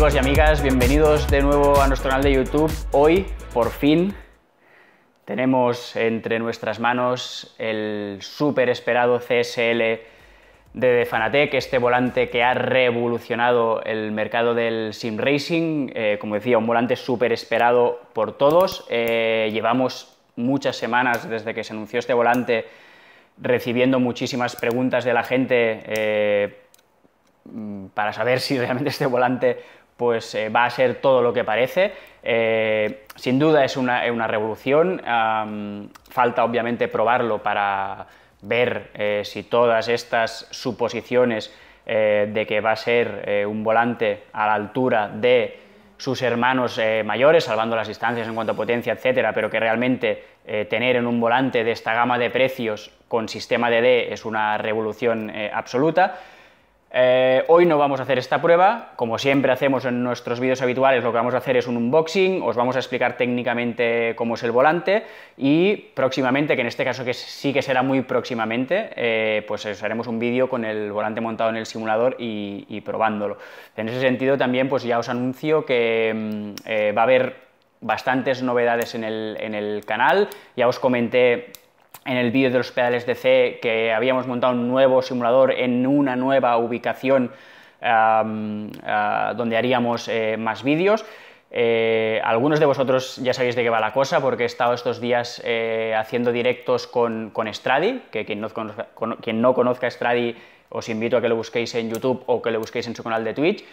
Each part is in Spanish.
amigos y amigas, bienvenidos de nuevo a nuestro canal de YouTube. Hoy, por fin, tenemos entre nuestras manos el súper esperado CSL de Fanatec, este volante que ha revolucionado el mercado del sim racing, eh, como decía, un volante súper esperado por todos. Eh, llevamos muchas semanas desde que se anunció este volante recibiendo muchísimas preguntas de la gente eh, mm, para saber si realmente este volante pues eh, va a ser todo lo que parece. Eh, sin duda es una, revolución, falta obviamente probarlo para ver eh, si todas estas suposiciones de que va a ser un volante a la altura de sus hermanos mayores, salvando las distancias en cuanto a potencia, etcétera, pero que realmente tener en un volante de esta gama de precios con sistema D es una revolución absoluta. Eh, hoy no vamos a hacer esta prueba, como siempre hacemos en nuestros vídeos habituales, lo que vamos a hacer es un unboxing, os vamos a explicar técnicamente cómo es el volante y próximamente, que en este caso que sí que será muy próximamente, eh, pues os haremos un vídeo con el volante montado en el simulador y, probándolo. En ese sentido también pues ya os anuncio que mm, eh, va a haber bastantes novedades en el, en el canal, ya os comenté en el vídeo de los pedales de C que habíamos montado un nuevo simulador en una nueva ubicación ah, donde haríamos eh, más vídeos. Eh, algunos de vosotros ya sabéis de qué va la cosa porque he estado estos días eh, haciendo directos con, con, Stradi, que quien no conozca, Stradi os invito a que lo busquéis en YouTube o que lo busquéis en su canal de Twitch.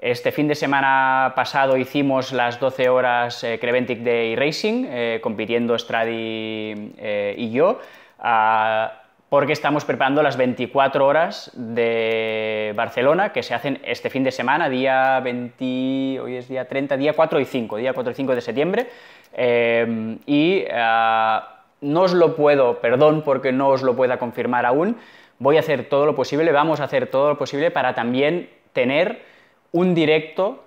Este fin de semana pasado hicimos las 12 horas eh, Creventic Day Racing, eh, compitiendo Stradi eh, y yo, ah, porque estamos preparando las 24 horas de Barcelona, que se hacen este fin de semana, día 20, hoy es día 30, día 4 y 5, día 4 y 5 de septiembre. y ah, no os lo puedo, perdón porque no os lo pueda confirmar aún, voy a hacer todo lo posible, vamos a hacer todo lo posible para también tener un directo.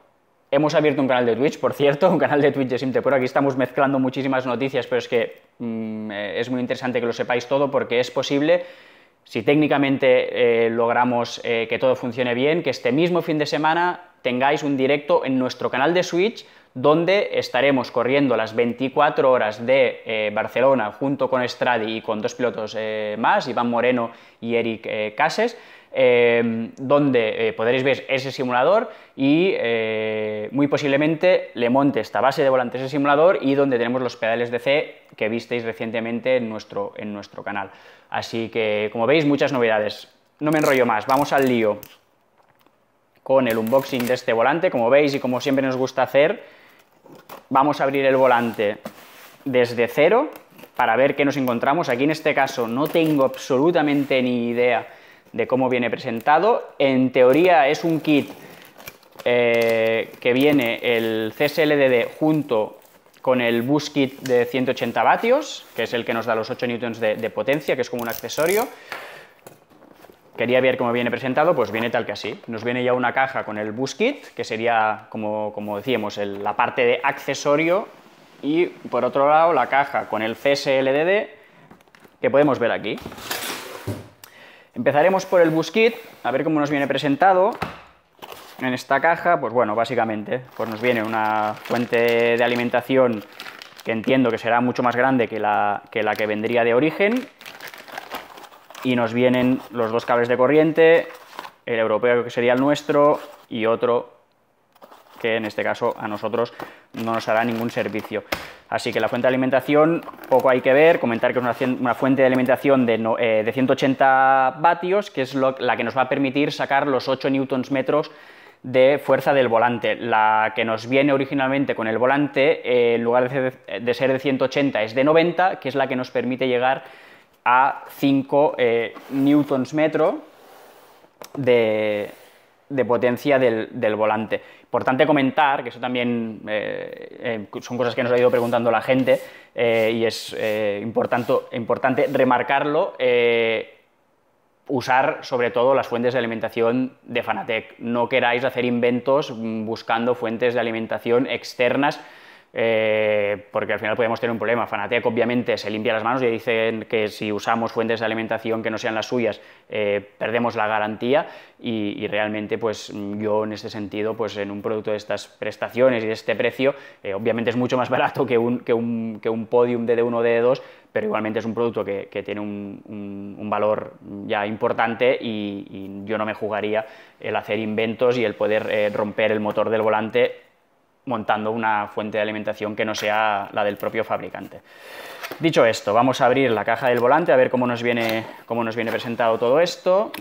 Hemos abierto un canal de Twitch, por cierto, un canal de Twitch de por Aquí estamos mezclando muchísimas noticias, pero es que mm, eh, es muy interesante que lo sepáis todo porque es posible si técnicamente eh, logramos eh, que todo funcione bien, que este mismo fin de semana tengáis un directo en nuestro canal de Switch donde estaremos corriendo las 24 horas de Barcelona junto con Stradi y con dos pilotos más, Iván Moreno y Eric Cases. Em, donde eh, podréis ver ese simulador y eh, muy posiblemente le monte esta base de volante ese simulador y donde tenemos los pedales de c que visteis recientemente en nuestro, en nuestro canal. Así que, como veis, muchas novedades. No me enrollo más, vamos al lío con el unboxing de este volante. Como veis y como siempre nos gusta hacer, vamos a abrir el volante desde cero para ver qué nos encontramos. Aquí en este caso no tengo absolutamente ni idea de cómo viene presentado. En teoría es un kit eh, que viene el CSLDD junto con el buskit kit de 180 vatios, que es el que nos da los 8 newtons de, potencia, que es como un accesorio. Quería ver cómo viene presentado, pues viene tal que así. Nos viene ya una caja con el buskit, kit, que sería, como, como decíamos, la parte de accesorio, y por otro lado la caja con el CSLDD, que podemos ver aquí. Empezaremos por el busquit a ver cómo nos viene presentado. En esta caja, pues bueno, básicamente, pues nos viene una fuente de alimentación que entiendo que será mucho más grande que la que, la que vendría de origen. Y nos vienen los dos cables de corriente, el europeo que sería el nuestro y otro que en este caso a nosotros no nos hará ningún servicio. Así que la fuente de alimentación, poco hay que ver, comentar que es una, fuente de alimentación de, 180 eh, vatios, que es la que nos va a permitir sacar los 8 newtons metros de fuerza del volante. La que nos viene originalmente con el volante, eh, en lugar de ser de 180, es de 90, que es la que nos permite llegar a 5 eh, newtons metro de, potencia del volante. Importante comentar, que eso también eh, eh, son cosas que nos ha ido preguntando la gente eh, y es importante, remarcarlo, usar sobre todo las fuentes de alimentación de Fanatec. No queráis hacer inventos buscando fuentes de alimentación externas eh, porque al final podemos tener un problema. Fanatec obviamente se limpia las manos y dicen que si usamos fuentes de alimentación que no sean las suyas eh, perdemos la garantía y, realmente pues yo en este sentido pues en un producto de estas prestaciones y de este precio eh, obviamente es mucho más barato que un, que un, que un podium de 1 o de 2 pero igualmente es un producto que, que tiene un, un, valor ya importante y, y, yo no me jugaría el hacer inventos y el poder romper el motor del volante montando una fuente de alimentación que no sea la del propio fabricante. Dicho esto, vamos a abrir la caja del volante a ver cómo nos viene, cómo nos viene presentado todo esto.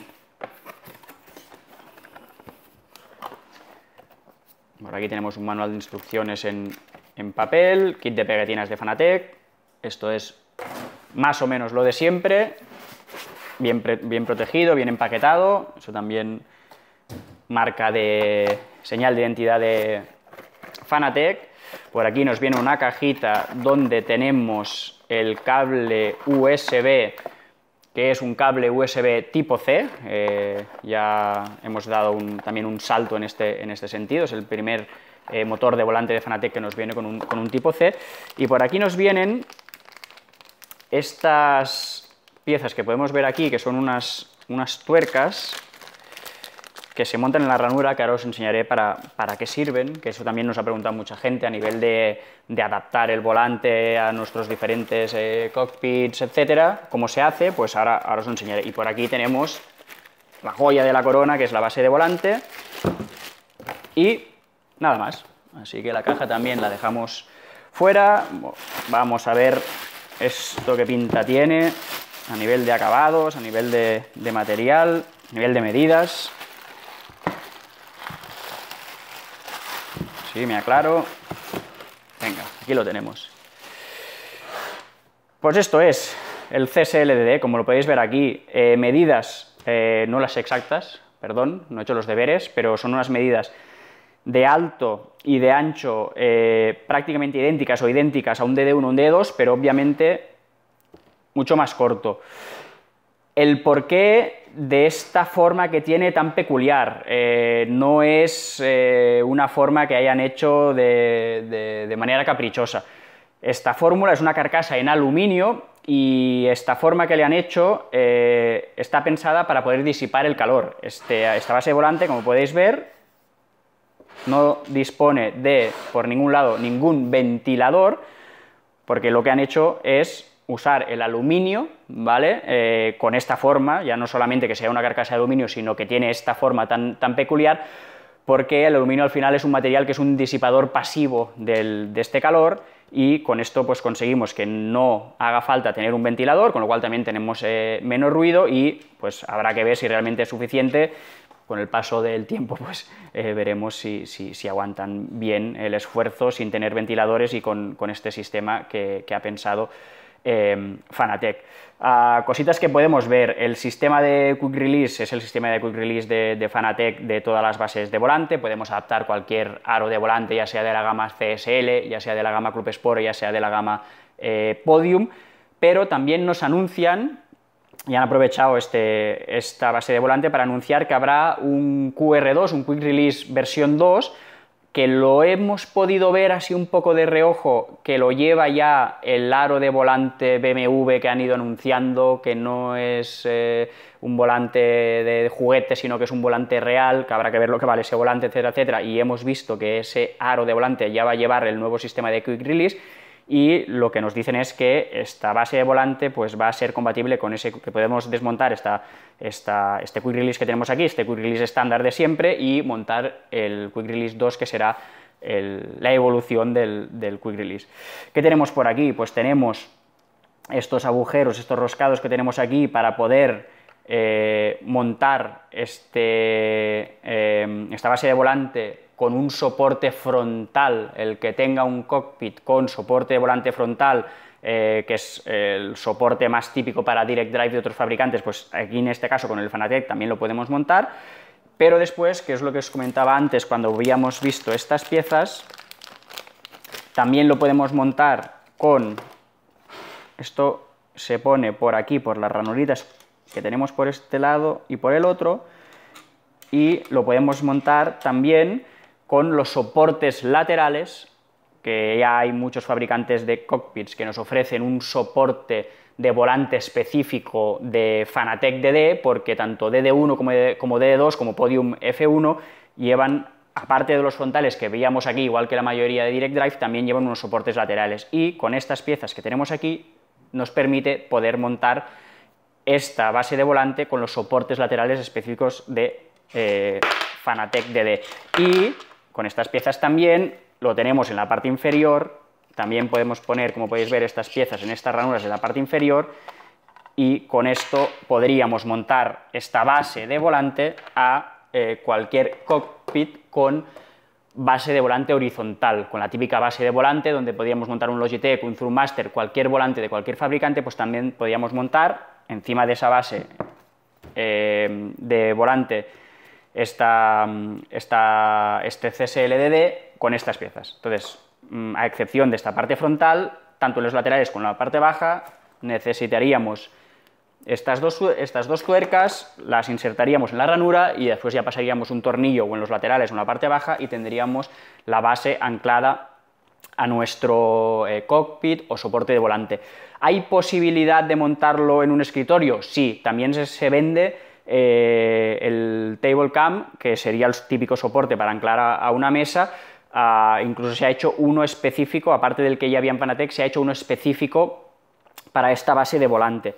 Por aquí tenemos un manual de instrucciones en, papel, kit de pegatinas de Fanatec, esto es más o menos lo de siempre, bien, bien protegido, bien empaquetado, eso también marca de señal de identidad de, Fanatec. Por aquí nos viene una cajita donde tenemos el cable USB, que es un cable USB tipo C. Eh, ya hemos dado también un salto este, en este, sentido. Es el primer eh, motor de volante de Fanatec que nos viene con un, tipo C. Y por aquí nos vienen estas piezas que podemos ver aquí, que son unas, unas tuercas que se montan en la ranura, que ahora os enseñaré para, para qué sirven, que eso también nos ha preguntado mucha gente a nivel de, de adaptar el volante a nuestros diferentes eh, cockpits, etcétera, cómo se hace, pues ahora, os enseñaré. Y por aquí tenemos la joya de la corona, que es la base de volante, y nada más. Así que la caja también la dejamos fuera. Vamos a ver esto que pinta tiene a nivel de acabados, a nivel de material, a nivel de medidas. Sí, me aclaro. Venga, aquí lo tenemos. Pues esto es el CSLDD, como lo podéis ver aquí, eh, medidas eh, no las exactas, perdón, no he hecho los deberes, pero son unas medidas de alto y de ancho eh, prácticamente idénticas o idénticas a un DD1 o un DD2, pero obviamente mucho más corto el porqué de esta forma que tiene tan peculiar. Eh, no es eh, una forma que hayan hecho de, manera caprichosa. Esta fórmula es una carcasa en aluminio y esta forma que le han hecho eh, está pensada para poder disipar el calor. Este, esta base de volante, como podéis ver, no dispone de, por ningún lado, ningún ventilador, porque lo que han hecho es usar el aluminio, ¿vale? Eh, con esta forma, ya no solamente que sea una carcasa de aluminio, sino que tiene esta forma tan, tan peculiar, porque el aluminio al final es un material que es un disipador pasivo de este calor y con esto pues conseguimos que no haga falta tener un ventilador, con lo cual también tenemos eh, menos ruido y pues habrá que ver si realmente es suficiente. Con el paso del tiempo pues eh, veremos si, aguantan bien el esfuerzo sin tener ventiladores y con, este sistema que, que ha pensado Em, Fanatec. Ah, cositas que podemos ver, el sistema de quick release es el sistema de quick release de, Fanatec de todas las bases de volante, podemos adaptar cualquier aro de volante, ya sea de la gama CSL, ya sea de la gama Club Sport, ya sea de la gama eh, Podium, pero también nos anuncian y han aprovechado este, esta base de volante para anunciar que habrá un QR2, un Quick Release versión 2, que lo hemos podido ver así un poco de reojo, que lo lleva ya el aro de volante BMW que han ido anunciando, que no es eh, un volante de juguete, sino que es un volante real, que habrá que ver lo que vale ese volante, etcétera, etcétera, y hemos visto que ese aro de volante ya va a llevar el nuevo sistema de Quick Release, y lo que nos dicen es que esta base de volante pues, va a ser compatible con ese que podemos desmontar esta, este quick release que tenemos aquí, este quick release estándar de siempre y montar el quick release 2 que será la evolución del, del quick release. ¿Qué tenemos por aquí? Pues tenemos estos agujeros, estos roscados que tenemos aquí para poder eh, montar este, em, esta base de volante con un soporte frontal, el que tenga un cockpit con soporte de volante frontal, eh, que es el soporte más típico para Direct Drive de otros fabricantes, pues aquí en este caso con el Fanatec también lo podemos montar, pero después, que es lo que os comentaba antes cuando habíamos visto estas piezas, también lo podemos montar con, esto se pone por aquí, por las ranuritas que tenemos por este lado y por el otro y lo podemos montar también con los soportes laterales, que ya hay muchos fabricantes de cockpits que nos ofrecen un soporte de volante específico de Fanatec DD, porque tanto DD1 como DD2 como Podium F1 llevan, aparte de los frontales que veíamos aquí, igual que la mayoría de Direct Drive, también llevan unos soportes laterales. Y con estas piezas que tenemos aquí nos permite poder montar esta base de volante con los soportes laterales específicos de eh, Fanatec DD. Y con estas piezas también lo tenemos en la parte inferior, también podemos poner, como podéis ver, estas piezas en estas ranuras de la parte inferior y con esto podríamos montar esta base de volante a eh, cualquier cockpit con base de volante horizontal, con la típica base de volante donde podríamos montar un Logitech, un Thrumaster, cualquier volante de cualquier fabricante, pues también podríamos montar encima de esa base eh, de volante está este CSLDD con estas piezas. Entonces, mm, a excepción de esta parte frontal, tanto en los laterales como en la parte baja, necesitaríamos estas dos, estas dos tuercas, las insertaríamos en la ranura y después ya pasaríamos un tornillo o en los laterales o en la parte baja y tendríamos la base anclada a nuestro eh, cockpit o soporte de volante. ¿Hay posibilidad de montarlo en un escritorio? Sí, también se, vende eh, el el cam, que sería el típico soporte para anclar a, una mesa. Ah, incluso se ha hecho uno específico, aparte del que ya había en Panatec, se ha hecho uno específico para esta base de volante.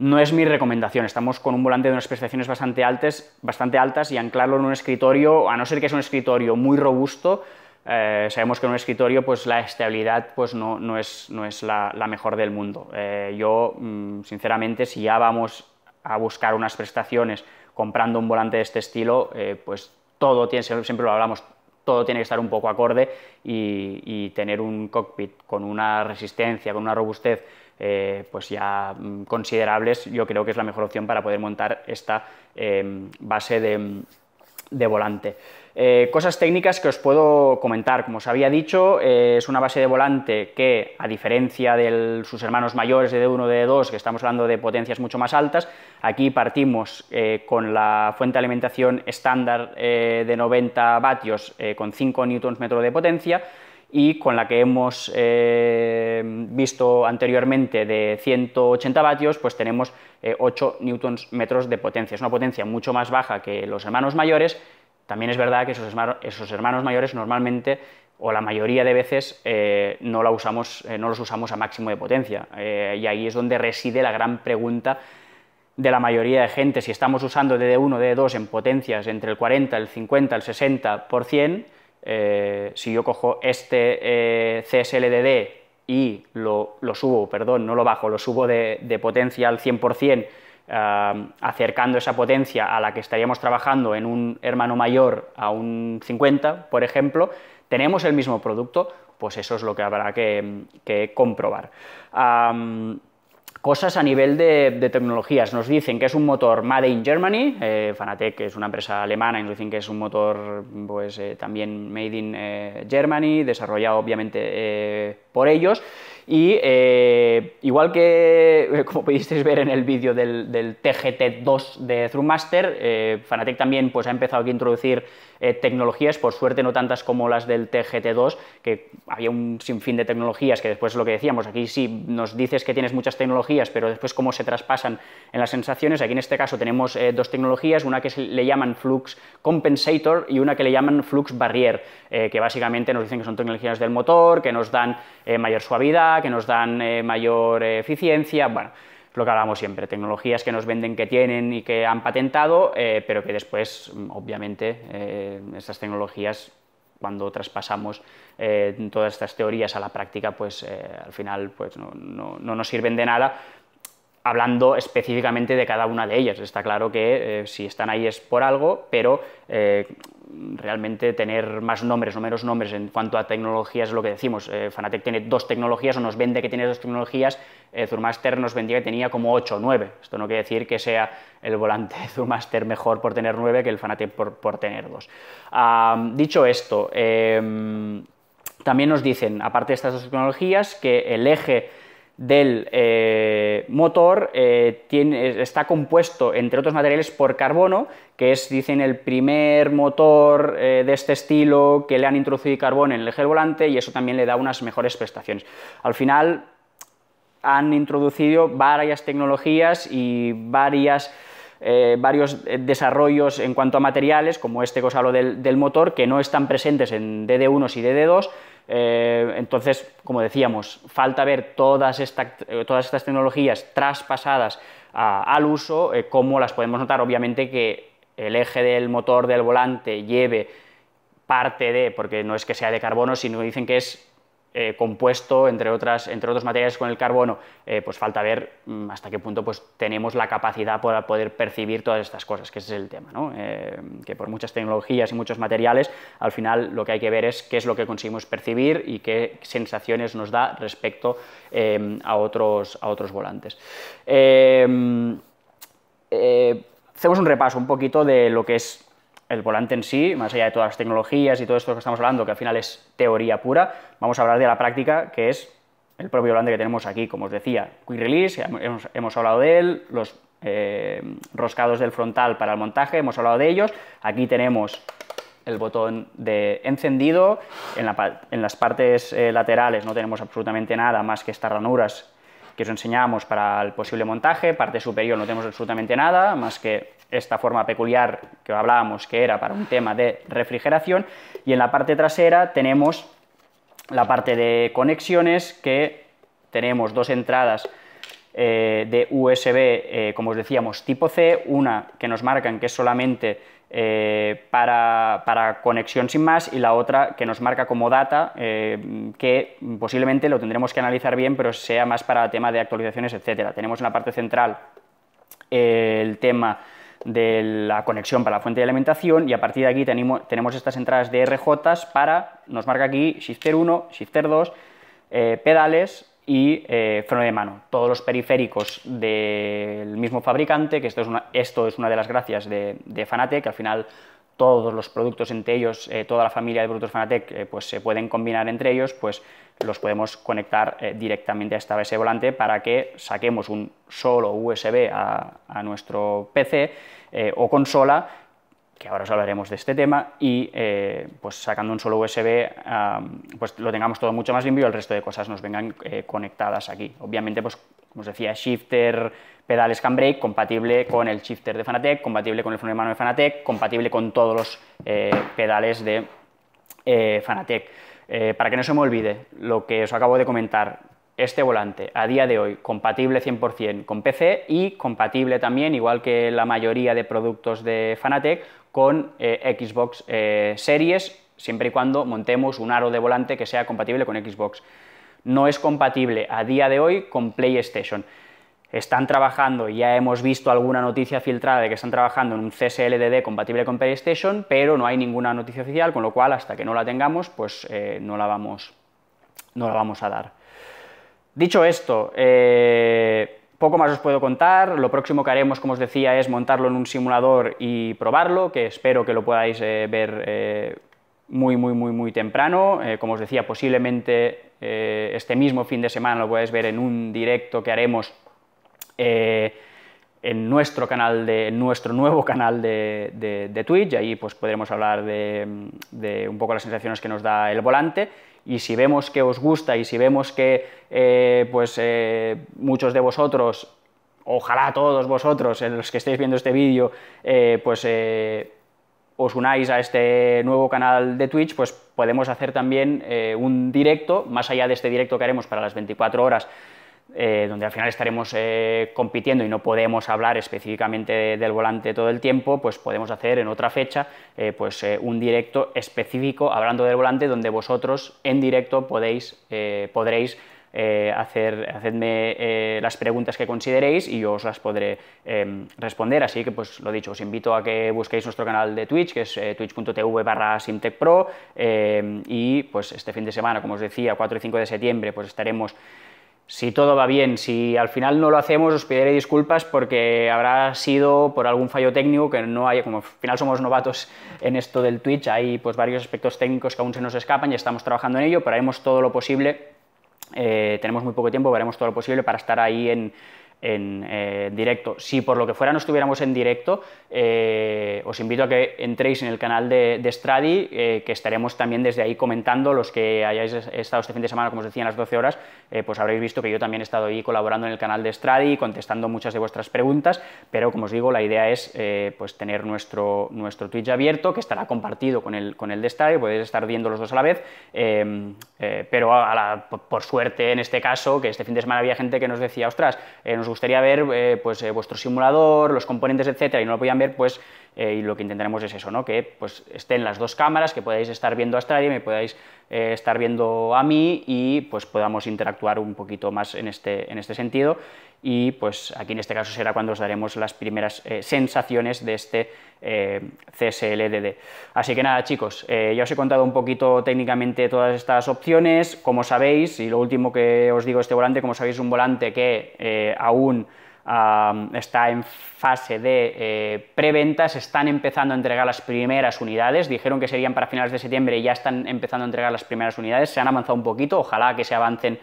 No es mi recomendación, estamos con un volante de unas prestaciones bastante altas, bastante altas y anclarlo en un escritorio, a no ser que sea un escritorio muy robusto, eh, sabemos que en un escritorio pues, la estabilidad pues, no, no es, no es la, mejor del mundo. Eh, yo, mm, sinceramente, si ya vamos a buscar unas prestaciones comprando un volante de este estilo, eh, pues todo tiene, siempre lo hablamos, todo tiene que estar un poco acorde y, tener un cockpit con una resistencia, con una robustez pues ya mm, considerables, yo creo que es la mejor opción para poder montar esta em, base de volante. Eh, cosas técnicas que os puedo comentar. Como os había dicho, eh, es una base de volante que, a diferencia de sus hermanos mayores de D1, D2, que estamos hablando de potencias mucho más altas, aquí partimos eh, con la fuente de alimentación estándar de 90 vatios con 5 Nm de potencia y con la que hemos visto anteriormente de 180 vatios, pues tenemos 8 newtons metros de potencia. Es una potencia mucho más baja que los hermanos mayores, también es verdad que esos, hermanos mayores normalmente o la mayoría de veces eh, eh, no, los usamos a máximo de potencia. Eh, y ahí es donde reside la gran pregunta de la mayoría de gente. Si estamos usando DD1, DD2 en potencias entre el 40, el 50, el 60%, si yo cojo este CSLDD y lo, subo, perdón, no lo bajo, lo subo de, de potencia al 100%, eh, acercando esa potencia a la que estaríamos trabajando en un hermano mayor a un 50, por ejemplo, tenemos el mismo producto, pues eso es lo que habrá que, comprobar. cosas a nivel de, tecnologías. Nos dicen que es un motor Made in Germany, eh, Fanatec es una empresa alemana y nos dicen que es un motor pues, eh, también Made in Germany, desarrollado obviamente por ellos. Y eh, igual que, eh, como pudisteis ver en el vídeo del, TGT2 de Thrumaster, eh, Fanatec también pues, ha empezado a introducir eh, tecnologías, por suerte no tantas como las del TGT2, que había un sinfín de tecnologías, que después lo que decíamos, aquí sí nos dices que tienes muchas tecnologías, pero después cómo se traspasan en las sensaciones. Aquí en este caso tenemos dos tecnologías, una que le llaman Flux Compensator y una que le llaman Flux Barrier, que básicamente nos dicen que son tecnologías del motor, que nos dan mayor suavidad, que nos dan eh, mayor eficiencia, bueno, es lo que hablamos siempre, tecnologías que nos venden que tienen y que han patentado, eh, pero que después, mm, obviamente, eh, estas tecnologías cuando traspasamos todas estas teorías a la práctica, pues al final pues, no, no, no, nos sirven de nada, hablando específicamente de cada una de ellas. Está claro que si están ahí es por algo, pero realmente tener más nombres o menos nombres en cuanto a tecnologías es lo que decimos. Eh, Fanatec tiene dos tecnologías o nos vende que tiene dos tecnologías, eh, Zurmaster nos vendía que tenía como 8 o 9. Esto no quiere decir que sea el volante Zurmaster mejor por tener 9 que el Fanatec por, tener dos. Ah, dicho esto, eh, también nos dicen, aparte de estas dos tecnologías, que el eje del eh, motor eh, está compuesto, entre otros materiales, por carbono, que es, dicen, el primer motor eh, de este estilo que le han introducido carbono en el eje volante y eso también le da unas mejores prestaciones. Al final han introducido varias tecnologías y varios desarrollos en cuanto a materiales, como este que os hablo del, del, motor, que no están presentes en DD1 y DD2, eh, entonces, como decíamos, falta ver todas, eh, estas tecnologías traspasadas al uso, eh, cómo las podemos notar. Obviamente que el eje del motor del volante lleve parte de, porque no es que sea de carbono, sino dicen que es eh, compuesto, entre, otras, entre otros materiales con el carbono, eh, pues falta ver mm, hasta qué punto pues, tenemos la capacidad para poder percibir todas estas cosas, que ese es el tema, eh, que por muchas tecnologías y muchos materiales, al final lo que hay que ver es qué es lo que conseguimos percibir y qué sensaciones nos da respecto em, a, otros, a otros volantes. Em, hacemos un repaso un poquito de lo que es el volante en sí, más allá de todas las tecnologías y todo esto que estamos hablando, que al final es teoría pura, vamos a hablar de la práctica, que es el propio volante que tenemos aquí, como os decía, quick release, hemos, hablado de él, los eh, roscados del frontal para el montaje, hemos hablado de ellos, aquí tenemos el botón de encendido, en, las partes eh, laterales no tenemos absolutamente nada más que estas ranuras que os enseñamos para el posible montaje, parte superior no tenemos absolutamente nada, más que esta forma peculiar que hablábamos que era para un tema de refrigeración, y en la parte trasera tenemos la parte de conexiones que tenemos dos entradas eh, de USB, eh, como os decíamos, tipo C, una que nos marcan que es solamente eh, para, conexión sin más y la otra que nos marca como data, eh, que posiblemente lo tendremos que analizar bien, pero sea más para tema de actualizaciones, etcétera. Tenemos en la parte central eh, el tema de la conexión para la fuente de alimentación y a partir de aquí tenemos estas entradas de RJ para, nos marca aquí shifter 1, shifter 2, pedales, y eh, freno de mano. Todos los periféricos del mismo fabricante, que esto es una, esto es una de las gracias de, Fanatec, que al final todos los productos entre ellos, eh, toda la familia de productos Fanatec, eh, pues se pueden combinar entre ellos, pues los podemos conectar directamente a esta base volante para que saquemos un solo USB a nuestro PC o consola que ahora os hablaremos de este tema, y eh, pues sacando un solo USB, pues lo tengamos todo mucho más limpio y el resto de cosas nos vengan eh, conectadas aquí. Obviamente, pues como os decía, shifter, pedales Cambrake, compatible con el shifter de Fanatec, compatible con el freno de mano de Fanatec, compatible con todos los eh, pedales de Fanatec. para que no se me olvide lo que os acabo de comentar, este volante a día de hoy compatible 100% con PC y compatible también, igual que la mayoría de productos de Fanatec, con eh, Xbox eh, Series, siempre y cuando montemos un aro de volante que sea compatible con Xbox. No es compatible a día de hoy con PlayStation. Están trabajando, y ya hemos visto alguna noticia filtrada de que están trabajando en un CSLDD compatible con PlayStation, pero no hay ninguna noticia oficial, con lo cual hasta que no la tengamos, pues eh, no, la vamos, no la vamos a dar. Dicho esto, eh, poco más os puedo contar. Lo próximo que haremos, como os decía, es montarlo en un simulador y probarlo, que espero que lo podáis eh, ver eh, muy, muy, muy, muy temprano. como os decía, posiblemente este mismo fin de semana lo podáis ver en un directo que haremos en nuestro canal de nuestro nuevo canal de, de, Twitch, ahí pues podremos hablar de, un poco las sensaciones que nos da el volante. Y si vemos que os gusta y si vemos que eh, pues, eh, muchos de vosotros, ojalá todos vosotros, en eh, los que estéis viendo este vídeo, pues os unáis a este nuevo canal de Twitch, pues podemos hacer también un directo, más allá de este directo que haremos para las 24 horas eh, donde al final estaremos eh, compitiendo y no podemos hablar específicamente del volante todo el tiempo, pues podemos hacer en otra fecha eh, pues, un directo específico hablando del volante donde vosotros en directo podéis, podréis hacerme las preguntas que consideréis y yo os las podré responder. Así que, pues lo dicho, os invito a que busquéis nuestro canal de Twitch, que es twitch.tv barra simtechpro, y pues este fin de semana, como os decía, 4 y 5 de septiembre, pues estaremos si todo va bien, si al final no lo hacemos, os pediré disculpas porque habrá sido por algún fallo técnico que no haya, como al final somos novatos en esto del Twitch, hay pues varios aspectos técnicos que aún se nos escapan y estamos trabajando en ello, pero haremos todo lo posible. Eh, tenemos muy poco tiempo, pero haremos todo lo posible para estar ahí en, en eh, directo. Si por lo que fuera no estuviéramos en directo, eh, os invito a que entréis en el canal de, de Stradi, eh, que estaremos también desde ahí comentando. Los que hayáis estado este fin de semana, como os decía, en las 12 horas, pues habréis visto que yo también he estado ahí colaborando en el canal de Stradi, contestando muchas de vuestras preguntas, pero como os digo, la idea es pues tener nuestro, nuestro Twitch abierto, que estará compartido con el, con el de Stradi, podéis estar viendo los dos a la vez, pero por, suerte en este caso, que este fin de semana había gente que nos decía, ostras, nos gustaría ver eh, pues, eh, vuestro simulador, los componentes, etcétera, y no lo podían ver, pues eh, y lo que intentaremos es eso, ¿no? que pues, estén las dos cámaras, que podáis estar viendo a y me podáis estar viendo a mí y pues podamos interactuar un poquito más en este, en este sentido y pues aquí en este caso será cuando os daremos las primeras eh, sensaciones de este eh, CSLDD. Así que nada chicos, eh, ya os he contado un poquito técnicamente todas estas opciones, como sabéis, y lo último que os digo este volante, como sabéis, es un volante que aún está en fase de preventa, se están empezando a entregar las primeras unidades, dijeron que serían para finales de septiembre y ya están empezando a entregar las primeras unidades, se han avanzado un poquito, ojalá que se avancen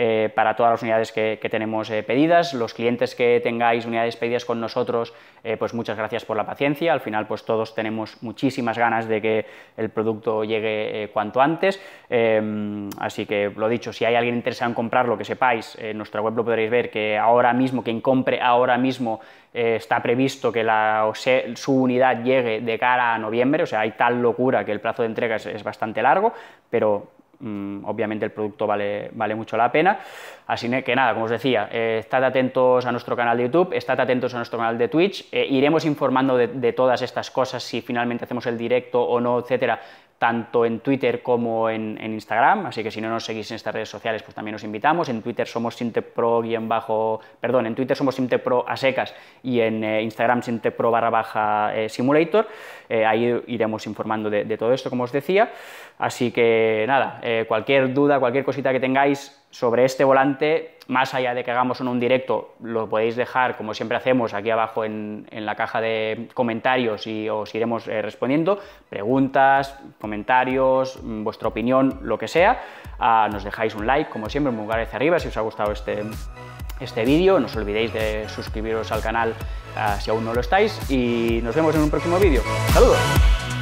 eh, para todas las unidades que, tenemos eh, pedidas. Los clientes que tengáis unidades pedidas con nosotros, eh, pues muchas gracias por la paciencia. Al final, pues todos tenemos muchísimas ganas de que el producto llegue cuanto antes. así que lo dicho, si hay alguien interesado en comprarlo, que sepáis, en nuestra web lo podréis ver que ahora mismo, quien compre ahora mismo, está previsto que la, su unidad llegue de cara a noviembre. O sea, hay tal locura que el plazo de entrega es bastante largo, pero Mm, obviamente el producto vale, vale mucho la pena. Así que nada, como os decía, eh, estad atentos a nuestro canal de YouTube, estad atentos a nuestro canal de Twitch, eh, iremos informando de, de, todas estas cosas, si finalmente hacemos el directo o no, etcétera, tanto en Twitter como en, Instagram, así que si no nos seguís en estas redes sociales, pues también os invitamos. En Twitter somos Sintepro bajo, perdón, en Twitter somos Sintepro a secas y en eh, Instagram Sintepro barra baja eh, simulator. Eh, ahí iremos informando de, de, todo esto, como os decía. Así que nada, cualquier duda, cualquier cosita que tengáis, sobre este volante, más allá de que hagamos un, un directo, lo podéis dejar, como siempre hacemos, aquí abajo en, en la caja de comentarios y os iremos eh, respondiendo preguntas, comentarios, mm, vuestra opinión, lo que sea. Ah, nos dejáis un like, como siempre, un pulgar hacia arriba si os ha gustado este, este vídeo. No os olvidéis de suscribiros al canal ah, si aún no lo estáis y nos vemos en un próximo vídeo. ¡Saludos!